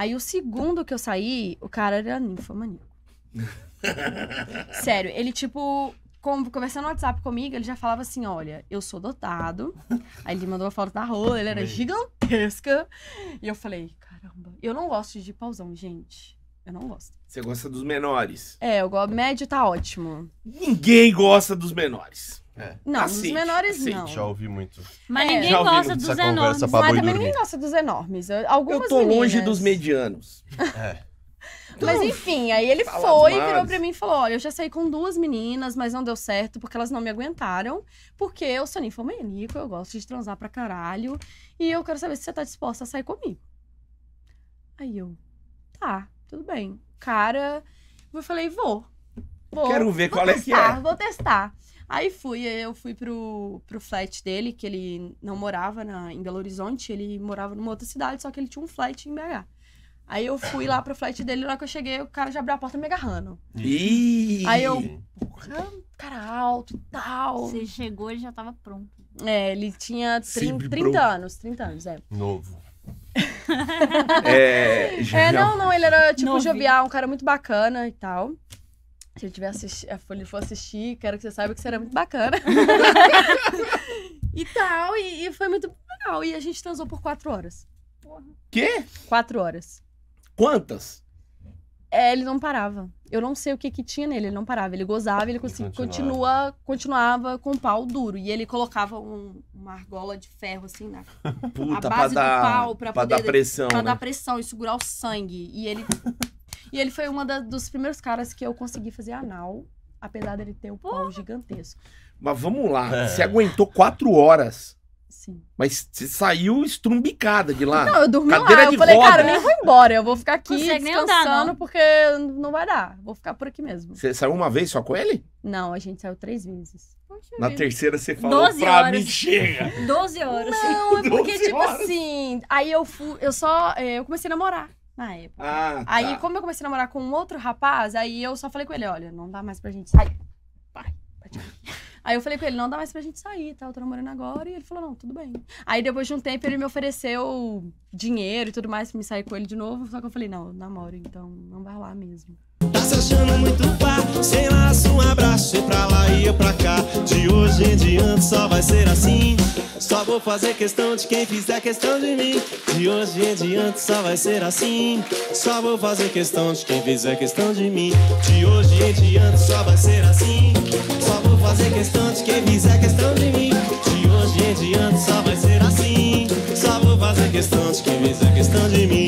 Aí o segundo que eu saí, o cara era ninfomaníaco. Sério, ele tipo, conversando no WhatsApp comigo, ele já falava assim: olha, eu sou dotado. Aí ele mandou a foto da rola, ele era gigantesca. E eu falei, caramba, eu não gosto de pausão, gente. Eu não gosto. Você gosta dos menores? É, o Médio tá ótimo. Ninguém gosta dos menores. É. Não, os dos menores Assiste. não. Já ouvi muito. Mas É. ninguém Já gosta dos enormes. Mas também ninguém gosta dos enormes. Eu- Algumas eu tô meninas. longe dos medianos. É. Mas enfim, aí ele fala foi, virou pra mim e falou: Olha, eu já saí com duas meninas, mas não deu certo porque elas não me aguentaram. Porque eu sou ninfomaníaco, eu gosto de transar pra caralho. E eu quero saber se você tá disposta a sair comigo. Aí eu, tá, tudo bem. Cara, eu falei: Vou. Vou Quero ver vou qual é que é. testar, é. Vou testar. Aí fui, eu fui pro, pro flat dele, que ele não morava na, em Belo Horizonte, ele morava numa outra cidade, só que ele tinha um flat em BH. Aí eu fui lá pro flat dele, lá que eu cheguei, o cara já abriu a porta me agarrando. Ih! Aí eu, cara alto, tal. Você chegou, ele já tava pronto. É, ele tinha 30, 30 anos, 30 anos, é. Novo. é, é, não, não, ele era tipo jovial, um cara muito bacana e tal se ele tiver a eh, Folha for assistir, quero que você saiba que será muito bacana. e tal, e, e, foi muito legal. E a gente transou por quatro horas. Porra. Quê? Quatro horas. Quantas? É, ele não parava. Eu não sei o que que tinha nele, ele não parava. Ele gozava, ele, ele continuava. Continua, continuava com o pau duro. E ele colocava um, uma argola de ferro, assim, na Puta, a base do dar, pau pra, pra poder, dar pressão. Pra né? dar pressão e segurar o sangue. E ele e ele foi um dos primeiros caras que eu consegui fazer anal, apesar dele ter o um pau gigantesco. Mas vamos lá, é. você aguentou quatro horas. Sim. Mas você saiu estrumbicada de lá. Não, eu dormi Cadeira lá. Eu falei, roda. cara, nem vou embora. Eu vou ficar aqui descansando porque não vai dar. Vou ficar por aqui mesmo. Você saiu uma vez só com ele? Não, a gente saiu três vezes. Poxa Na vida. terceira você falou Doze pra mim, chega. Doze horas. Não, é porque, tipo horas. assim, aí eu fui, eu só, é, eu comecei a namorar na época. Ah, tá. Aí, como eu comecei a namorar com um outro rapaz, aí eu só falei com ele, olha, não dá mais pra gente sair. Aí eu falei com ele, não dá mais pra gente sair, tá? Eu tô namorando agora. E ele falou, não, tudo bem. Aí depois de um tempo ele me ofereceu dinheiro e tudo mais pra me sair com ele de novo. Só que eu falei, não, eu namoro, então não vai lá mesmo. Tá se achando muito pá, sem laço, um abraço, e pra lá e eu pra cá. De hoje em diante só vai ser assim. Só vou fazer questão de quem fizer questão de mim. De hoje em diante só vai ser assim. Só vou fazer questão de quem fizer questão de mim. De hoje em diante só vai ser assim. Só vou fazer questão de quem fizer questão de mim. De hoje em diante só vai ser assim. Só vou fazer questão de quem fizer questão de mim.